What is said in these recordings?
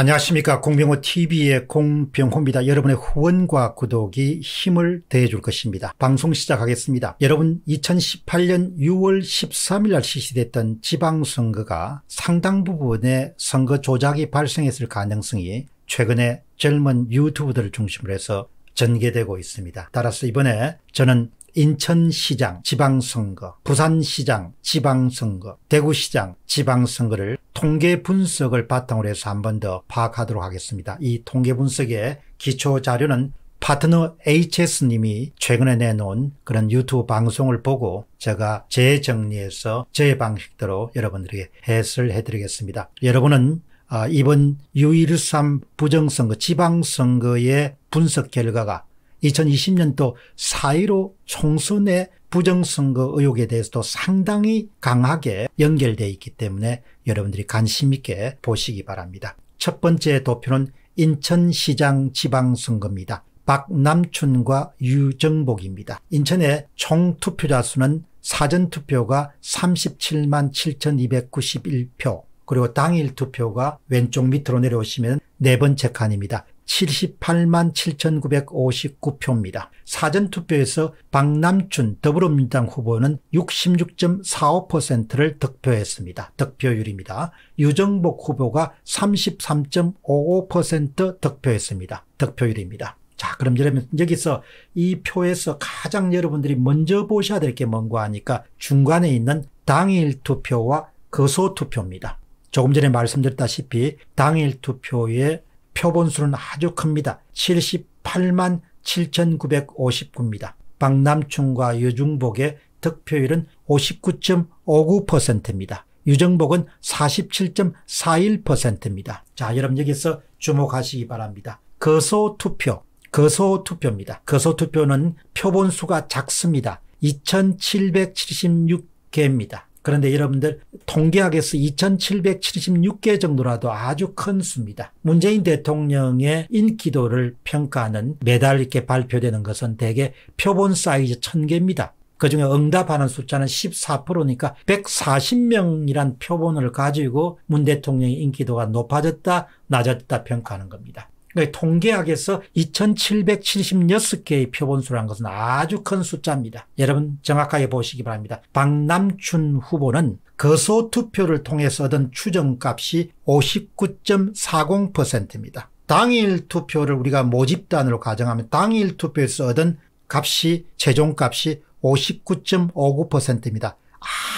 안녕하십니까. 공병호 TV의 공병호입니다. 여러분의 후원과 구독이 힘을 더해줄 것입니다. 방송 시작하겠습니다. 여러분 2018년 6월 13일 날 실시됐던 지방선거가 상당 부분의 선거 조작이 발생했을 가능성이 최근에 젊은 유튜브들을 중심으로 해서 전개되고 있습니다. 따라서 이번에 저는 인천시장 지방선거, 부산시장 지방선거, 대구시장 지방선거를 통계 분석을 바탕으로 해서 한 번 더 파악하도록 하겠습니다. 이 통계 분석의 기초 자료는 파트너 HS님이 최근에 내놓은 그런 유튜브 방송을 보고 제가 재정리해서 제 방식대로 여러분들에게 해설 해드리겠습니다. 여러분은 아, 이번 6.13 부정선거 지방선거의 분석 결과가 2020년도 4.15 총선의 부정선거 의혹에 대해서도 상당히 강하게 연결되어 있기 때문에 여러분들이 관심 있게 보시기 바랍니다. 첫 번째 도표는 인천시장 지방선거입니다. 박남춘과 유정복입니다. 인천의 총투표자 수는 사전투표가 37만 7,291표 그리고 당일 투표가 왼쪽 밑으로 내려오시면 네 번째 칸입니다. 78만 7,959표입니다. 사전투표에서 박남춘 더불어민주당 후보는 66.45%를 득표했습니다. 득표율입니다. 유정복 후보가 33.55% 득표했습니다. 득표율입니다. 자, 그럼 여러분 여기서 이 표에서 가장 여러분들이 먼저 보셔야 될 게 뭔가 하니까 중간에 있는 당일 투표와 거소 투표입니다. 조금 전에 말씀드렸다시피 당일 투표에 표본수는 아주 큽니다. 78만 7,959입니다. 박남춘과 유중복의 득표율은 59.59%입니다. 유정복은 47.41%입니다. 자, 여러분 여기서 주목하시기 바랍니다. 거소투표, 거소투표입니다. 거소투표는 표본수가 작습니다. 2776개입니다. 그런데 여러분들 통계학에서 2776개 정도라도 아주 큰 수입니다. 문재인 대통령의 인기도를 평가하는 매달 이렇게 발표되는 것은 대개 표본 사이즈 1000개입니다. 그중에 응답하는 숫자는 14%니까 140명이란 표본을 가지고 문 대통령의 인기도가 높아졌다 낮아졌다 평가하는 겁니다. 통계학에서 그러니까 2776개의 표본수라는 것은 아주 큰 숫자입니다. 여러분 정확하게 보시기 바랍니다. 박남춘 후보는 거소 투표를 통해서 얻은 추정값이 59.40%입니다. 당일 투표를 우리가 모집단으로 가정하면 당일 투표에서 얻은 값이 최종값이 59.59%입니다.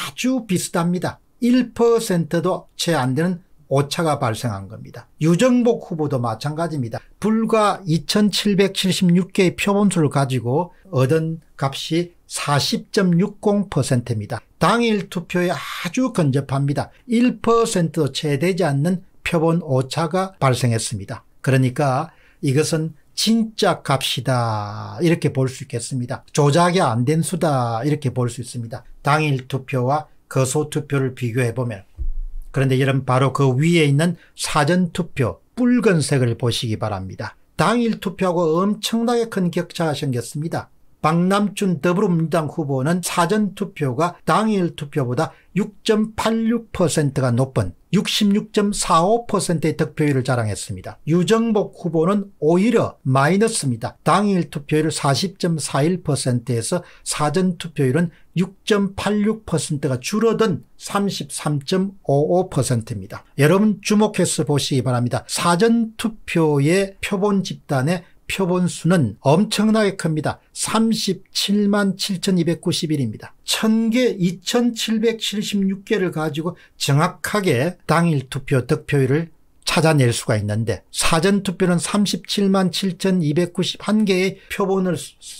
아주 비슷합니다. 1%도 채 안 되는 오차가 발생한 겁니다. 유정복 후보도 마찬가지입니다. 불과 2776개의 표본수를 가지고 얻은 값이 40.60%입니다. 당일 투표에 아주 근접합니다. 1%도 채 되지 않는 표본 오차가 발생했습니다. 그러니까 이것은 진짜 값이다 이렇게 볼 수 있겠습니다. 조작이 안 된 수다 이렇게 볼 수 있습니다. 당일 투표와 거소 투표를 비교해보면 그런데 여러분 바로 그 위에 있는 사전투표 붉은색을 보시기 바랍니다. 당일 투표하고 엄청나게 큰 격차가 생겼습니다. 박남춘 더불어민주당 후보는 사전투표가 당일 투표보다 6.86%가 높은 66.45%의 득표율을 자랑했습니다. 유정복 후보는 오히려 마이너스입니다. 당일 투표율 40.41%에서 사전 투표율은 6.86%가 줄어든 33.55%입니다. 여러분 주목해서 보시기 바랍니다. 사전 투표의 표본 집단의 표본수는 엄청나게 큽니다. 37만 7291입니다. 1000개 2776개를 가지고 정확하게 당일 투표 득표율을 찾아낼 수가 있는데 사전투표는 37만 7291개의 표본을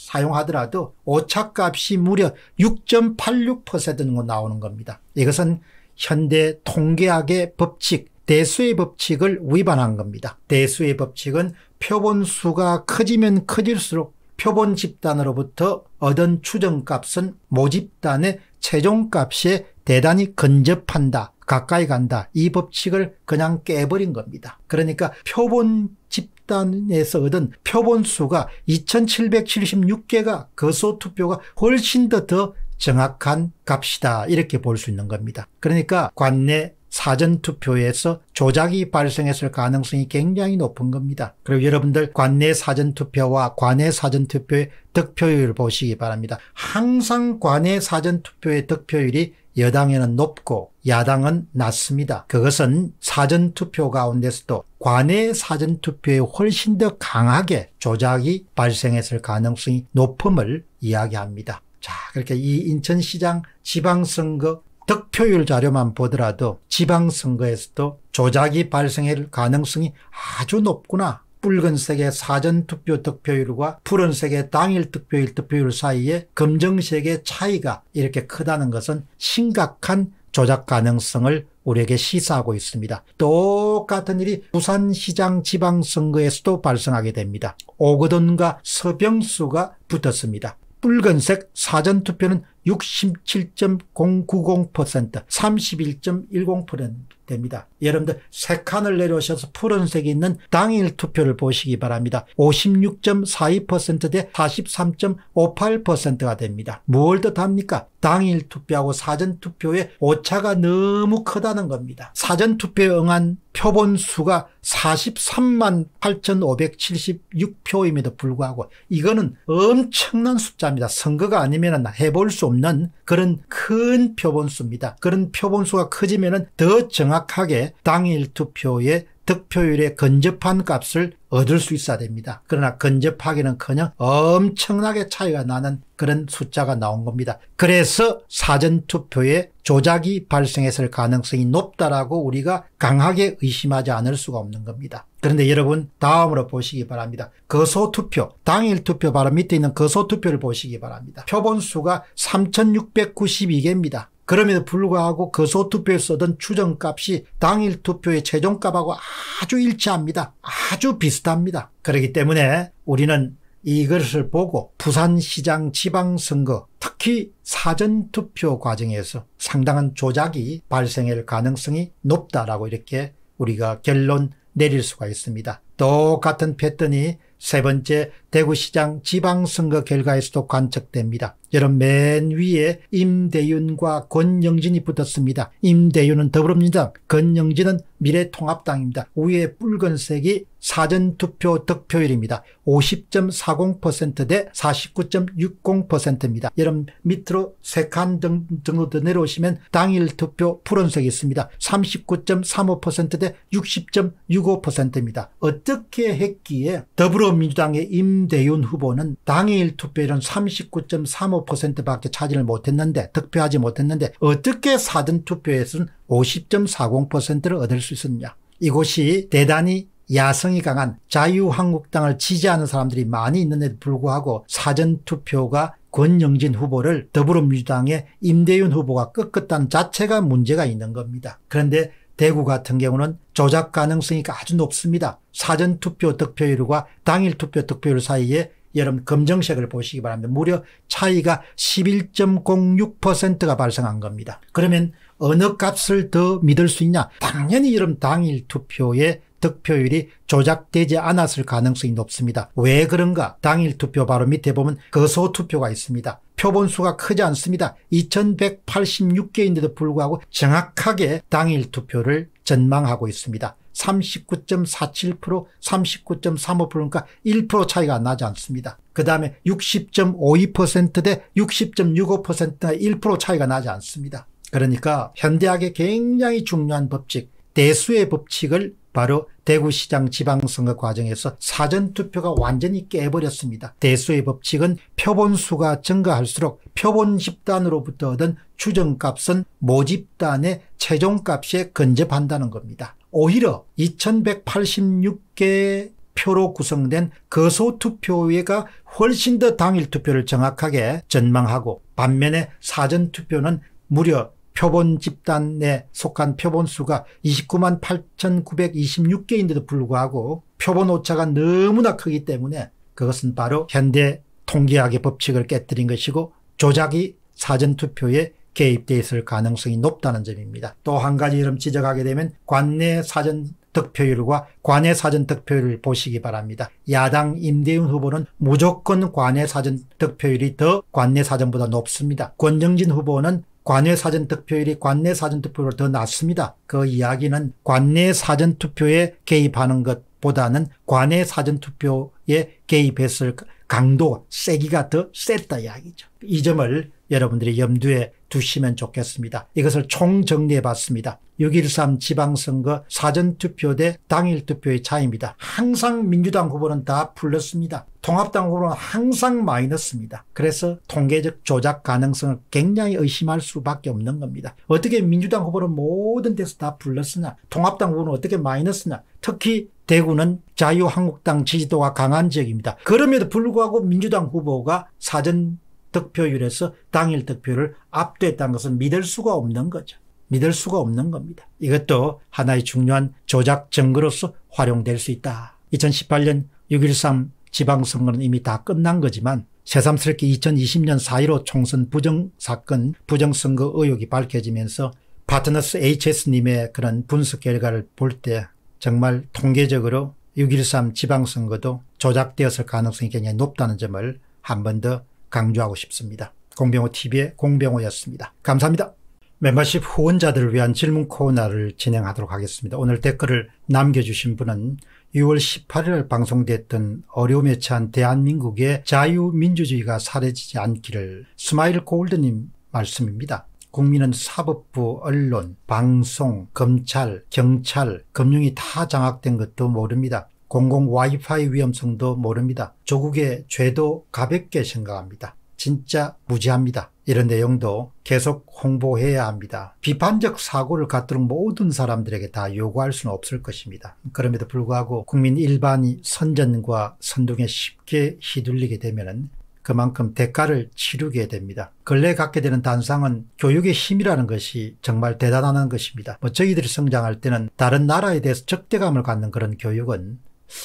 사용하더라도 오차값이 무려 6.86%가 나오는 겁니다. 이것은 현대 통계학의 법칙 대수의 법칙을 위반한 겁니다. 대수의 법칙은 표본 수가 커지면 커질수록 표본 집단으로부터 얻은 추정값은 모집단의 최종값에 대단히 근접한다. 가까이 간다. 이 법칙을 그냥 깨버린 겁니다. 그러니까 표본 집단에서 얻은 표본 수가 2776개가 거소 투표가 훨씬 더더 더 정확한 값이다. 이렇게 볼 수 있는 겁니다. 그러니까 관내 사전투표에서 조작이 발생했을 가능성이 굉장히 높은 겁니다. 그리고 여러분들 관내 사전투표와 관외 사전투표의 득표율 을 보시기 바랍니다. 항상 관외 사전투표의 득표율이 여당에는 높고 야당은 낮습니다. 그것은 사전투표 가운데서도 관외 사전투표에 훨씬 더 강하게 조작이 발생했을 가능성이 높음을 이야기합니다. 자, 그렇게 이 인천시장 지방선거 득표율 자료만 보더라도 지방선거에서도 조작이 발생할 가능성이 아주 높구나. 붉은색의 사전투표 득표율과 푸른색의 당일 득표율 득표율 사이에 검정색의 차이가 이렇게 크다는 것은 심각한 조작 가능성을 우리에게 시사하고 있습니다. 똑같은 일이 부산시장 지방선거에서도 발생하게 됩니다. 오거돈과 서병수가 붙었습니다. 붉은색 사전투표는 67.090% 31.10%됩니다. 여러분들 세 칸을 내려오셔서 푸른색이 있는 당일 투표를 보시기 바랍니다. 56.42%대 43.58%가 됩니다. 무 뜻합니까? 당일 투표하고 사전 투표의 오차가 너무 크다는 겁니다. 사전 투표에 응한 표본 수가 43만 8,576표임에도 불구하고 이거는 엄청난 숫자입니다. 선거가 아니면 해볼 수 없는 그런 큰 표본수입니다. 그런 표본수가 커지면 더 정확하게 당일 투표에 득표율에 근접한 값을 얻을 수 있어야 됩니다. 그러나 근접하기는커녕 엄청나게 차이가 나는 그런 숫자가 나온 겁니다. 그래서 사전투표에 조작이 발생했을 가능성이 높다라고 우리가 강하게 의심하지 않을 수가 없는 겁니다. 그런데 여러분 다음으로 보시기 바랍니다. 거소투표, 당일투표 바로 밑에 있는 거소투표를 보시기 바랍니다. 표본수가 3692개입니다. 그럼에도 불구하고 그 소투표에 쓰던 추정값이 당일 투표의 최종값하고 아주 일치합니다. 아주 비슷합니다. 그렇기 때문에 우리는 이것을 보고 부산시장 지방선거 특히 사전투표 과정에서 상당한 조작이 발생할 가능성이 높다라고 이렇게 우리가 결론 내릴 수가 있습니다. 똑같은 패턴이 세 번째 대구시장 지방선거 결과에서도 관측됩니다. 여러분 맨 위에 임대윤과 권영진이 붙었습니다. 임대윤은 더불어민주당, 권영진은 미래통합당입니다. 위에 붉은색이 사전투표 득표율입니다. 50.40%대 49.60%입니다. 여러분 밑으로 세칸 정도 더 내려오시면 당일 투표 푸른색이 있습니다. 39.35%대 60.65%입니다. 어떻게 했기에 더불어민주당의 임대윤 후보는 당일 투표율은 39.35% 15%밖에 차지를 못했는데 득표하지 못했는데 어떻게 사전투표에서는 50.40%를 얻을 수 있었냐. 이곳이 대단히 야성이 강한 자유한국당을 지지하는 사람들이 많이 있는데도 불구하고 사전투표가 권영진 후보를 더불어민주당의 임대윤 후보가 꺾었다는 자체가 문제가 있는 겁니다. 그런데 대구 같은 경우는 조작 가능성이 아주 높습니다. 사전투표 득표율과 당일투표 득표율 사이에 여러분 검정색을 보시기 바랍니다. 무려 차이가 11.06%가 발생한 겁니다. 그러면 어느 값을 더 믿을 수 있냐? 당연히 여러분 당일 투표에 득표율이 조작되지 않았을 가능성이 높습니다. 왜 그런가? 당일 투표 바로 밑에 보면 거소 투표가 있습니다. 표본수가 크지 않습니다. 2186개인데도 불구하고 정확하게 당일 투표를 전망하고 있습니다. 39.47%, 3 9 3 5니 그러니까 1% 차이가 나지 않습니다. 그 다음에 60.52%대 60.65%나 1% 차이가 나지 않습니다. 그러니까 현대학의 굉장히 중요한 법칙, 대수의 법칙을 바로 대구시장 지방선거 과정에서 사전투표가 완전히 깨버렸습니다. 대수의 법칙은 표본수가 증가할수록 표본 집단으로부터 얻은 추정값은 모집단의 최종값에 근접한다는 겁니다. 오히려 2186개의 표로 구성된 거소투표가 회 훨씬 더 당일 투표를 정확하게 전망하고 반면에 사전투표는 무려 표본 집단에 속한 표본 수가 29만 8,926개인데도 불구하고 표본 오차가 너무나 크기 때문에 그것은 바로 현대 통계학의 법칙을 깨뜨린 것이고 조작이 사전투표의 개입돼 있을 가능성이 높다는 점입니다. 또 한 가지 이름 지적하게 되면 관내 사전 득표율과 관외 사전 득표율을 보시기 바랍니다. 야당 임대윤 후보는 무조건 관외 사전 득표율이 더 관내 사전보다 높습니다. 권정진 후보는 관외 사전 득표율이 관내 사전 득표율로더 낮습니다. 그 이야기는 관내 사전 투표에 개입하는 것보다는 관외 사전 투표에 개입했을 강도가 세기가 더 셌다 이야기죠. 이 점을 여러분들이 염두에 두시면 좋겠습니다. 이것을 총정리해 봤습니다. 6.13 지방선거 사전투표 대 당일투표의 차이입니다. 항상 민주당 후보는 다 풀렸습니다. 통합당으로는 항상 마이너스입니다. 그래서 통계적 조작 가능성을 굉장히 의심할 수밖에 없는 겁니다. 어떻게 민주당 후보는 모든 데서 다 불렀으냐 통합당 후보는 어떻게 마이너스냐 특히 대구는 자유한국당 지지도가 강한 지역입니다. 그럼에도 불구하고 민주당 후보가 사전 득표율에서 당일 득표를 압도했다는 것은 믿을 수가 없는 거죠. 믿을 수가 없는 겁니다. 이것도 하나의 중요한 조작 증거로서 활용될 수 있다. 2018년 6.13 지방선거는 이미 다 끝난 거지만 새삼스럽게 2020년 4.15 총선 부정사건 부정선거 의혹이 밝혀지면서 파트너스 HS님의 그런 분석 결과를 볼 때 정말 통계적으로 6.13 지방선거도 조작되었을 가능성이 굉장히 높다는 점을 한 번 더 강조하고 싶습니다. 공병호TV의 공병호였습니다. 감사합니다. 멤버십 후원자들을 위한 질문 코너를 진행하도록 하겠습니다. 오늘 댓글을 남겨주신 분은 6월 18일 방송됐던 어려움에 처한 대한민국의 자유민주주의가 사라지지 않기를 스마일 골드님 말씀입니다. 국민은 사법부, 언론, 방송, 검찰, 경찰, 금융이 다 장악된 것도 모릅니다. 공공 와이파이 위험성도 모릅니다. 조국의 죄도 가볍게 생각합니다. 진짜 무지합니다. 이런 내용도 계속 홍보해야 합니다. 비판적 사고를 갖도록 모든 사람들에게 다 요구할 수는 없을 것입니다. 그럼에도 불구하고 국민 일반이 선전과 선동에 쉽게 휘둘리게 되면 그만큼 대가를 치르게 됩니다. 근래 갖게 되는 단상은 교육의 힘이라는 것이 정말 대단한 것입니다. 뭐 저희들이 성장할 때는 다른 나라에 대해서 적대감을 갖는 그런 교육은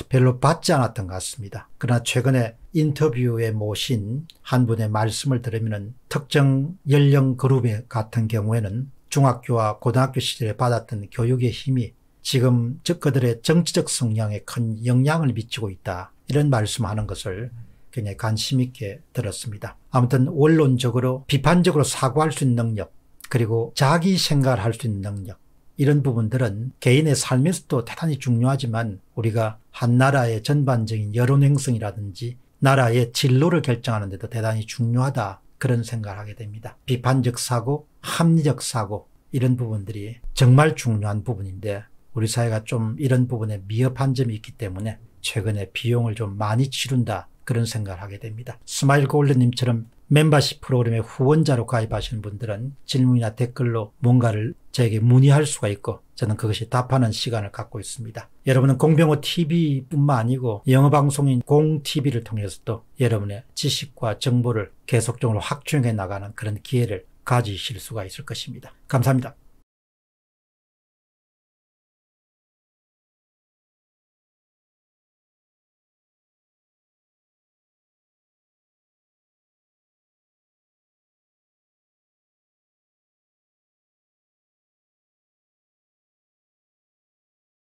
별로 받지 않았던 것 같습니다. 그러나 최근에 인터뷰에 모신 한 분의 말씀을 들으면 특정 연령 그룹 같은 경우에는 중학교와 고등학교 시절에 받았던 교육의 힘이 지금 적그들의 정치적 성향에 큰 영향을 미치고 있다. 이런 말씀하는 것을 굉장히 관심 있게 들었습니다. 아무튼 원론적으로 비판적으로 사고할 수 있는 능력 그리고 자기 생각을 할 수 있는 능력 이런 부분들은 개인의 삶에서도 대단히 중요하지만 우리가 한 나라의 전반적인 여론 행성이라든지 나라의 진로를 결정하는 데도 대단히 중요하다 그런 생각을 하게 됩니다. 비판적 사고, 합리적 사고 이런 부분들이 정말 중요한 부분인데 우리 사회가 좀 이런 부분에 미흡한 점이 있기 때문에 최근에 비용을 좀 많이 치른다 그런 생각을 하게 됩니다. 스마일 골드님처럼 멤버십 프로그램의 후원자로 가입하시는 분들은 질문이나 댓글로 뭔가를 저에게 문의할 수가 있고 저는 그것이 답하는 시간을 갖고 있습니다. 여러분은 공병호 TV뿐만 아니고 영어방송인 공TV를 통해서도 여러분의 지식과 정보를 계속적으로 확충해 나가는 그런 기회를 가지실 수가 있을 것입니다. 감사합니다.